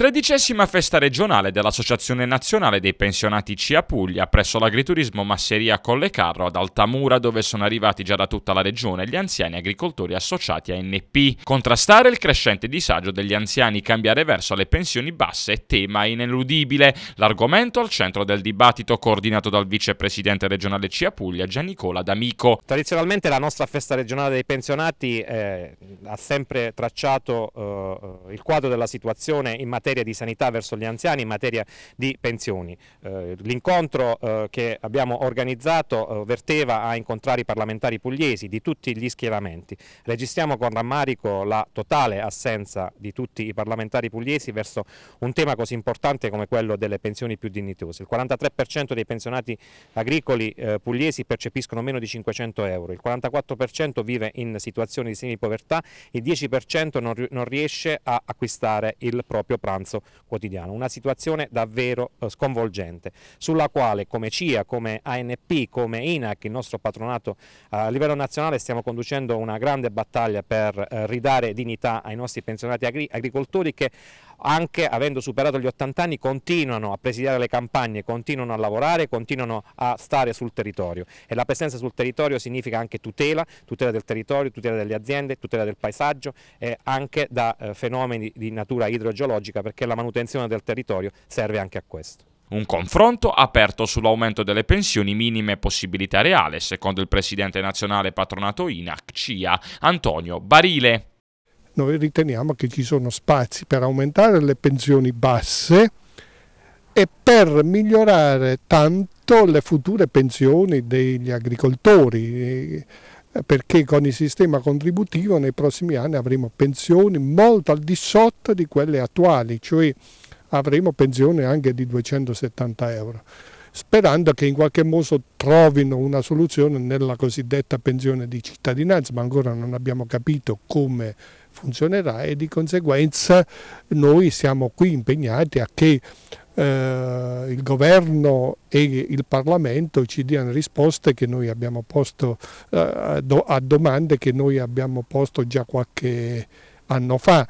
Tredicesima festa regionale dell'Associazione Nazionale dei Pensionati CIA Puglia presso l'agriturismo Masseria Collecarro ad Altamura dove sono arrivati già da tutta la regione gli anziani agricoltori associati a NP. Contrastare il crescente disagio degli anziani, cambiare verso le pensioni basse è tema ineludibile. L'argomento al centro del dibattito coordinato dal vicepresidente regionale CIA Puglia Giannicola D'Amico. Tradizionalmente la nostra festa regionale dei pensionati eh, ha sempre tracciato eh, il quadro della situazione in materia materia di sanità verso gli anziani in materia di pensioni. Eh, l'incontro eh, che abbiamo organizzato eh, verteva a incontrare i parlamentari pugliesi di tutti gli schieramenti. Registriamo con rammarico la totale assenza di tutti i parlamentari pugliesi verso un tema così importante come quello delle pensioni più dignitose. Il 43% dei pensionati agricoli pugliesi percepiscono meno di 500 euro, il 44% vive in situazioni di povertà, il 10% non riesce a acquistare il proprio pranzo pranzo quotidiano. Una situazione davvero eh, sconvolgente, sulla quale come CIA, come ANP, come INAC, il nostro patronato eh, a livello nazionale stiamo conducendo una grande battaglia per eh, ridare dignità ai nostri pensionati agri agricoltori che anche avendo superato gli 80 anni continuano a presidiare le campagne, continuano a lavorare, continuano a stare sul territorio e la presenza sul territorio significa anche tutela, tutela del territorio, tutela delle aziende, tutela del paesaggio e anche da eh, fenomeni di natura idrogeologica perché la manutenzione del territorio serve anche a questo. Un confronto aperto sull'aumento delle pensioni minime possibilità reale, secondo il presidente nazionale patronato INAC CIA, Antonio Barile. Noi riteniamo che ci sono spazi per aumentare le pensioni basse e per migliorare tanto le future pensioni degli agricoltori perché con il sistema contributivo nei prossimi anni avremo pensioni molto al di sotto di quelle attuali, cioè avremo pensioni anche di 270 euro, sperando che in qualche modo trovino una soluzione nella cosiddetta pensione di cittadinanza, ma ancora non abbiamo capito come funzionerà e di conseguenza noi siamo qui impegnati a che eh, il governo e il Parlamento ci diano risposte che noi abbiamo posto eh, a domande che noi abbiamo posto già qualche anno fa.